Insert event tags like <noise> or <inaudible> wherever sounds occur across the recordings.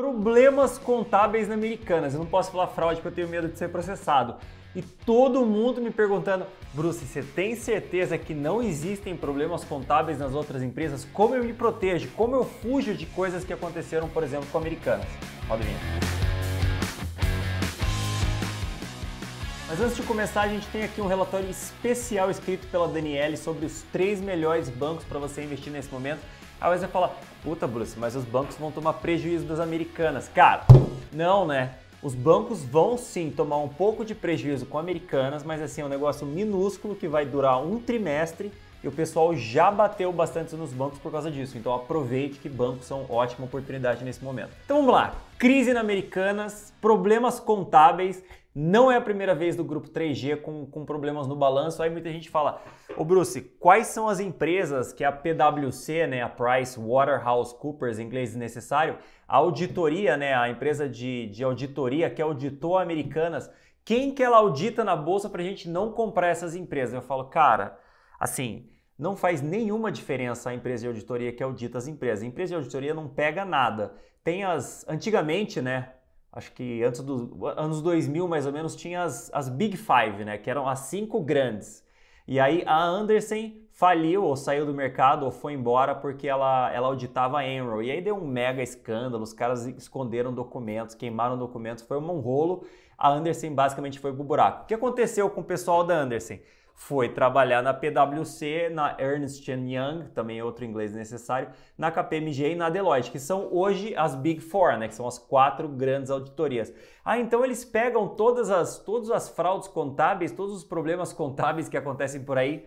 Problemas contábeis na Americanas. Eu não posso falar fraude porque eu tenho medo de ser processado. E todo mundo me perguntando, Bruce, você tem certeza que não existem problemas contábeis nas outras empresas? Como eu me protejo? Como eu fujo de coisas que aconteceram, por exemplo, com Americanas? Roda Mas antes de começar, a gente tem aqui um relatório especial escrito pela Daniele sobre os três melhores bancos para você investir nesse momento Aí você fala, puta Bruce, mas os bancos vão tomar prejuízo das americanas. Cara, não né? Os bancos vão sim tomar um pouco de prejuízo com americanas, mas assim, é um negócio minúsculo que vai durar um trimestre e o pessoal já bateu bastante nos bancos por causa disso. Então aproveite que bancos são ótima oportunidade nesse momento. Então vamos lá. Crise na Americanas, problemas contábeis não é a primeira vez do grupo 3G com, com problemas no balanço. Aí muita gente fala: Ô Bruce, quais são as empresas que a PwC, né, a Price Waterhouse Coopers, em inglês necessário, a auditoria, né, a empresa de, de auditoria que auditou é Americanas, quem que ela audita na bolsa para a gente não comprar essas empresas? Eu falo, cara, assim, não faz nenhuma diferença a empresa de auditoria que audita as empresas. A empresa de auditoria não pega nada. Tem as. Antigamente, né? acho que antes dos anos 2000 mais ou menos, tinha as, as Big Five, né? Que eram as cinco grandes. E aí a Anderson faliu ou saiu do mercado ou foi embora porque ela, ela auditava a Enron. E aí deu um mega escândalo, os caras esconderam documentos, queimaram documentos, foi um rolo. A Anderson basicamente foi pro buraco. O que aconteceu com o pessoal da Anderson? foi trabalhar na PwC, na Ernst Young, também é outro inglês necessário, na KPMG e na Deloitte, que são hoje as Big Four, né, que são as quatro grandes auditorias. Ah, então eles pegam todas as, todas as fraudes contábeis, todos os problemas contábeis que acontecem por aí?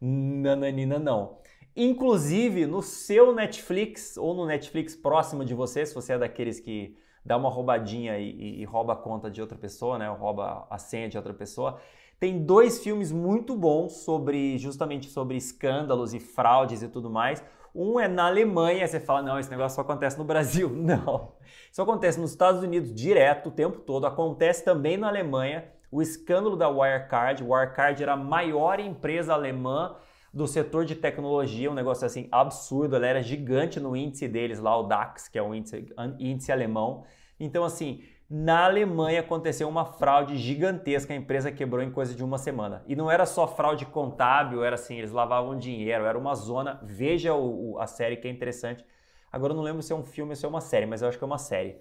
Nananina, não. Inclusive, no seu Netflix ou no Netflix próximo de você, se você é daqueles que dá uma roubadinha e, e, e rouba a conta de outra pessoa, né, ou rouba a senha de outra pessoa, tem dois filmes muito bons sobre justamente sobre escândalos e fraudes e tudo mais. Um é na Alemanha, você fala, não, esse negócio só acontece no Brasil. <laughs> Não. Isso acontece nos Estados Unidos direto, o tempo todo. Acontece também na Alemanha o escândalo da Wirecard. Wirecard era a maior empresa alemã do setor de tecnologia, um negócio assim absurdo. Ela era gigante no índice deles lá, o DAX, que é o índice, índice alemão. Então, assim, na Alemanha aconteceu uma fraude gigantesca, a empresa quebrou em coisa de uma semana. E não era só fraude contábil, era assim, eles lavavam dinheiro, era uma zona. Veja o, o, a série que é interessante. Agora eu não lembro se é um filme ou se é uma série, mas eu acho que é uma série.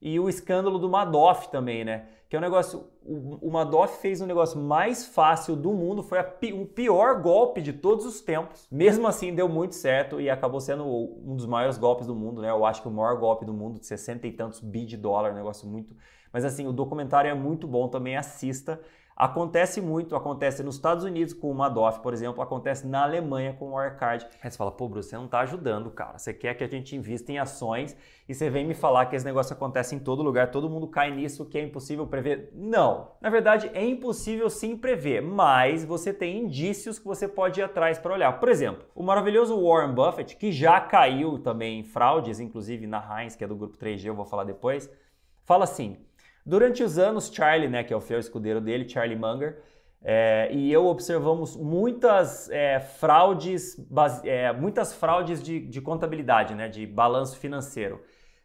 E o escândalo do Madoff também, né? Que é um negócio. O, o Madoff fez o um negócio mais fácil do mundo, foi o pior golpe de todos os tempos. Mesmo assim, deu muito certo e acabou sendo um dos maiores golpes do mundo, né? Eu acho que o maior golpe do mundo, de 60 e tantos bi de dólar, um negócio muito. Mas assim, o documentário é muito bom também, assista. Acontece muito, acontece nos Estados Unidos com o Madoff, por exemplo, acontece na Alemanha com o Arcade. Aí você fala, pô, Bruce, você não está ajudando, cara. Você quer que a gente invista em ações e você vem me falar que esse negócio acontece em todo lugar, todo mundo cai nisso, que é impossível prever. Não, na verdade é impossível sim prever, mas você tem indícios que você pode ir atrás para olhar. Por exemplo, o maravilhoso Warren Buffett, que já caiu também em fraudes, inclusive na Heinz, que é do grupo 3G, eu vou falar depois, fala assim. Durante os anos, Charlie, né, que é o fiel escudeiro dele, Charlie Munger, é, e eu observamos muitas é, fraudes, base, eh, é, muitas fraudes de, de, contabilidade, né, de balanço financeiro,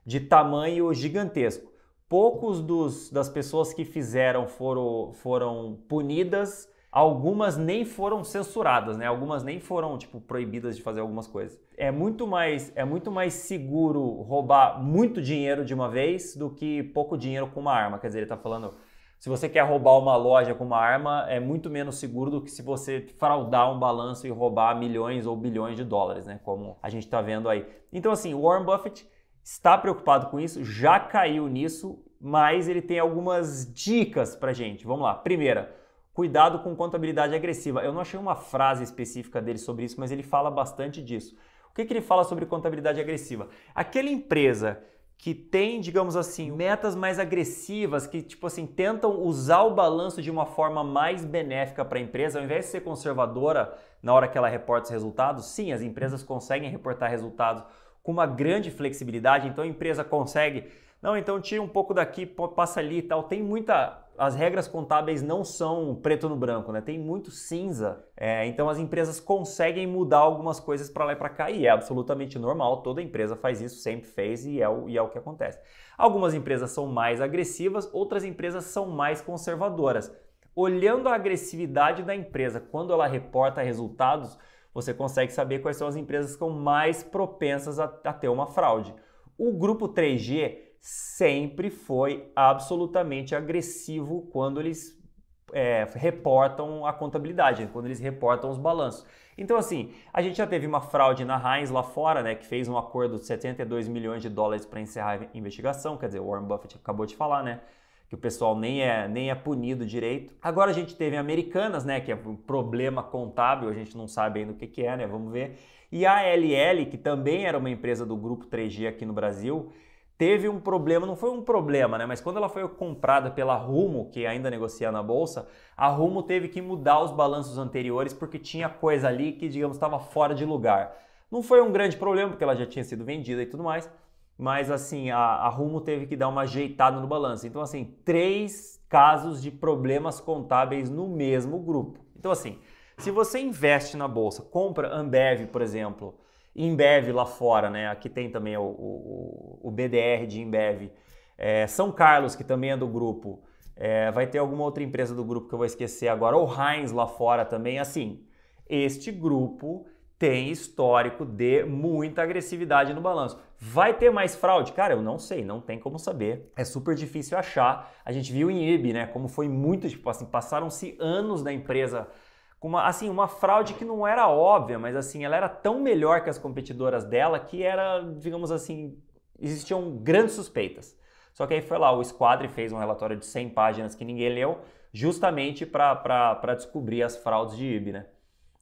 de tamanho gigantesco. Poucos dos, das pessoas que fizeram foram, foram punidas Algumas nem foram censuradas, né? Algumas nem foram tipo proibidas de fazer algumas coisas. É muito mais é muito mais seguro roubar muito dinheiro de uma vez do que pouco dinheiro com uma arma. Quer dizer, ele está falando se você quer roubar uma loja com uma arma, é muito menos seguro do que se você fraudar um balanço e roubar milhões ou bilhões de dólares, né? Como a gente está vendo aí. Então, assim, Warren Buffett está preocupado com isso, já caiu nisso, mas ele tem algumas dicas para gente. Vamos lá. Primeira, Cuidado com contabilidade agressiva. Eu não achei uma frase específica dele sobre isso, mas ele fala bastante disso. O que, que ele fala sobre contabilidade agressiva? Aquela empresa que tem, digamos assim, metas mais agressivas, que tipo assim, tentam usar o balanço de uma forma mais benéfica para a empresa, ao invés de ser conservadora na hora que ela reporta os resultados, sim, as empresas conseguem reportar resultados com uma grande flexibilidade, então a empresa consegue, não, então tira um pouco daqui, passa ali e tal. Tem muita as regras contábeis não são preto no branco, né? Tem muito cinza. É, então as empresas conseguem mudar algumas coisas para lá e para cá e é absolutamente normal. Toda empresa faz isso, sempre fez e é, o, e é o que acontece. Algumas empresas são mais agressivas, outras empresas são mais conservadoras. Olhando a agressividade da empresa quando ela reporta resultados, você consegue saber quais são as empresas que são mais propensas a, a ter uma fraude. O grupo 3G sempre foi absolutamente agressivo quando eles é, reportam a contabilidade, né? quando eles reportam os balanços. Então, assim, a gente já teve uma fraude na Heinz lá fora, né, que fez um acordo de 72 milhões de dólares para encerrar a investigação, quer dizer, o Warren Buffett acabou de falar, né? Que o pessoal nem é, nem é punido direito. Agora a gente teve Americanas, né? Que é um problema contábil, a gente não sabe ainda o que, que é, né? Vamos ver. E a LL, que também era uma empresa do grupo 3G aqui no Brasil, teve um problema, não foi um problema, né? Mas quando ela foi comprada pela Rumo, que ainda negocia na bolsa, a Rumo teve que mudar os balanços anteriores porque tinha coisa ali que, digamos, estava fora de lugar. Não foi um grande problema porque ela já tinha sido vendida e tudo mais, mas assim, a, a Rumo teve que dar uma ajeitada no balanço. Então, assim, três casos de problemas contábeis no mesmo grupo. Então, assim, se você investe na bolsa, compra Ambev, por exemplo, Embev lá fora, né? Aqui tem também o, o, o BDR de Embev. É, São Carlos, que também é do grupo. É, vai ter alguma outra empresa do grupo que eu vou esquecer agora. O Heinz lá fora também. Assim, este grupo tem histórico de muita agressividade no balanço. Vai ter mais fraude? Cara, eu não sei, não tem como saber. É super difícil achar. A gente viu em IB, né? Como foi muito, tipo assim, passaram-se anos da empresa com uma, assim, uma fraude que não era óbvia, mas assim, ela era tão melhor que as competidoras dela que era, digamos assim, existiam grandes suspeitas. Só que aí foi lá, o Esquadre fez um relatório de 100 páginas que ninguém leu, justamente para descobrir as fraudes de IB, né?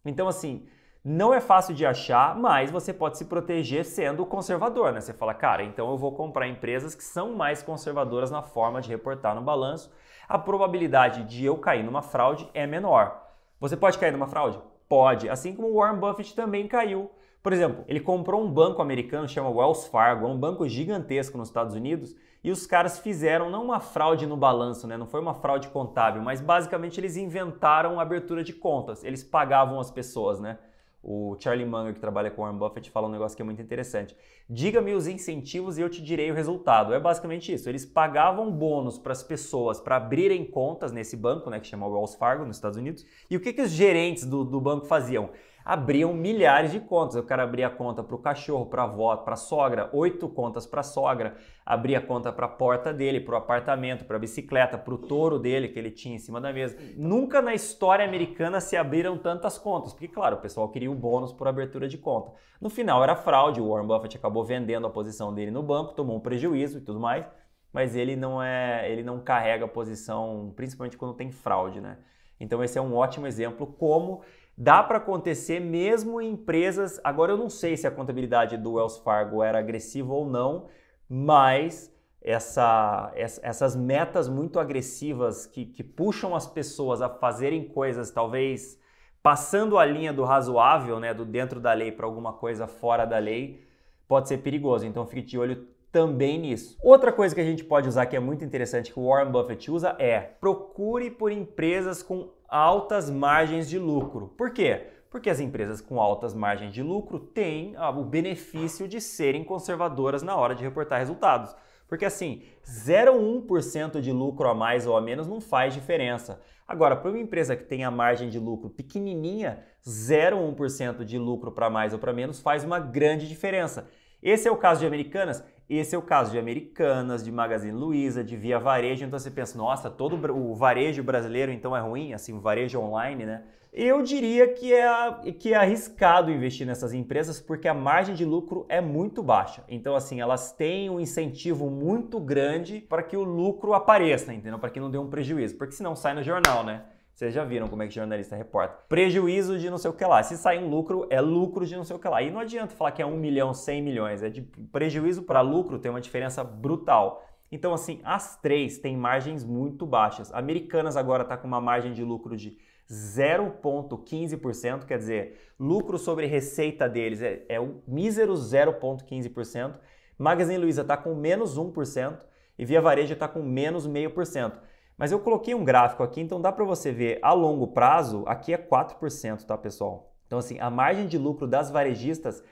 Então, assim, não é fácil de achar, mas você pode se proteger sendo conservador, né? Você fala, cara, então eu vou comprar empresas que são mais conservadoras na forma de reportar no balanço. A probabilidade de eu cair numa fraude é menor. Você pode cair numa fraude? Pode. Assim como o Warren Buffett também caiu. Por exemplo, ele comprou um banco americano, chama Wells Fargo, é um banco gigantesco nos Estados Unidos, e os caras fizeram não uma fraude no balanço, né? Não foi uma fraude contábil, mas basicamente eles inventaram a abertura de contas. Eles pagavam as pessoas, né? O Charlie Munger, que trabalha com Warren Buffett, fala um negócio que é muito interessante. Diga-me os incentivos e eu te direi o resultado. É basicamente isso. Eles pagavam bônus para as pessoas para abrirem contas nesse banco, né, que chama Wells Fargo, nos Estados Unidos. E o que, que os gerentes do, do banco faziam? abriam milhares de contas. O cara abria conta para o cachorro, para a avó, para a sogra, oito contas para a sogra, abria conta para a porta dele, para o apartamento, para a bicicleta, para o touro dele que ele tinha em cima da mesa. Nunca na história americana se abriram tantas contas, porque, claro, o pessoal queria o bônus por abertura de conta. No final era fraude, o Warren Buffett acabou vendendo a posição dele no banco, tomou um prejuízo e tudo mais, mas ele não é, ele não carrega a posição, principalmente quando tem fraude, né? Então esse é um ótimo exemplo como dá para acontecer mesmo em empresas. Agora eu não sei se a contabilidade do Wells Fargo era agressiva ou não, mas essa, essas metas muito agressivas que, que puxam as pessoas a fazerem coisas talvez passando a linha do razoável, né, do dentro da lei para alguma coisa fora da lei, pode ser perigoso. Então fique de olho também nisso. Outra coisa que a gente pode usar que é muito interessante que o Warren Buffett usa é procure por empresas com altas margens de lucro. Por quê? Porque as empresas com altas margens de lucro têm ah, o benefício de serem conservadoras na hora de reportar resultados. Porque assim, 0,1% de lucro a mais ou a menos não faz diferença. Agora, para uma empresa que tem a margem de lucro pequenininha, 0,1% de lucro para mais ou para menos faz uma grande diferença. Esse é o caso de Americanas, esse é o caso de Americanas, de Magazine Luiza, de Via Varejo. Então você pensa, nossa, todo o varejo brasileiro então é ruim, assim, o varejo online, né? Eu diria que é, que é arriscado investir nessas empresas porque a margem de lucro é muito baixa. Então, assim, elas têm um incentivo muito grande para que o lucro apareça, entendeu? Para que não dê um prejuízo, porque senão sai no jornal, né? Vocês já viram como é que jornalista reporta. Prejuízo de não sei o que lá. Se sair um lucro, é lucro de não sei o que lá. E não adianta falar que é 1 milhão, 100 milhões. É de prejuízo para lucro tem uma diferença brutal. Então, assim, as três têm margens muito baixas. Americanas agora está com uma margem de lucro de 0,15%, quer dizer, lucro sobre receita deles é, é um mísero 0,15%. Magazine Luiza está com menos 1% e Via Varejo está com menos 0,5%. Mas eu coloquei um gráfico aqui, então dá para você ver a longo prazo, aqui é 4%, tá, pessoal? Então, assim, a margem de lucro das varejistas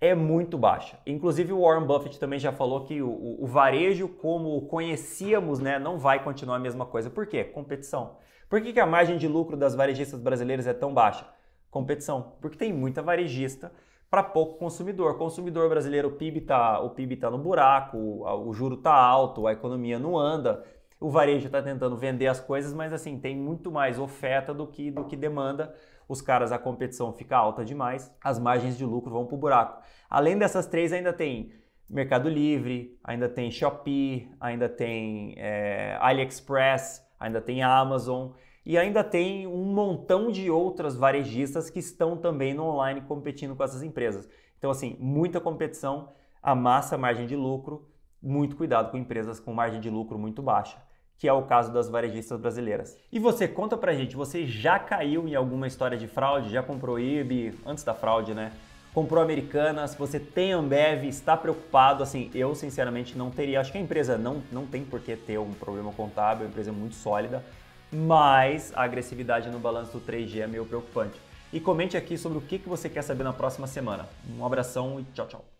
é muito baixa. Inclusive, o Warren Buffett também já falou que o, o varejo, como conhecíamos, né, não vai continuar a mesma coisa. Por quê? Competição. Por que, que a margem de lucro das varejistas brasileiras é tão baixa? Competição. Porque tem muita varejista para pouco consumidor. Consumidor brasileiro, o PIB está o PIB tá no buraco, o, o juro está alto, a economia não anda o varejo está tentando vender as coisas, mas assim, tem muito mais oferta do que, do que demanda. Os caras, a competição fica alta demais, as margens de lucro vão para o buraco. Além dessas três, ainda tem Mercado Livre, ainda tem Shopee, ainda tem é, AliExpress, ainda tem Amazon e ainda tem um montão de outras varejistas que estão também no online competindo com essas empresas. Então, assim, muita competição, amassa a margem de lucro, muito cuidado com empresas com margem de lucro muito baixa que é o caso das varejistas brasileiras. E você, conta pra gente, você já caiu em alguma história de fraude? Já comprou IB antes da fraude, né? Comprou Americanas, você tem Ambev, está preocupado? Assim, eu sinceramente não teria. Acho que a empresa não, não tem por que ter um problema contábil, é a empresa é muito sólida, mas a agressividade no balanço do 3G é meio preocupante. E comente aqui sobre o que você quer saber na próxima semana. Um abração e tchau, tchau.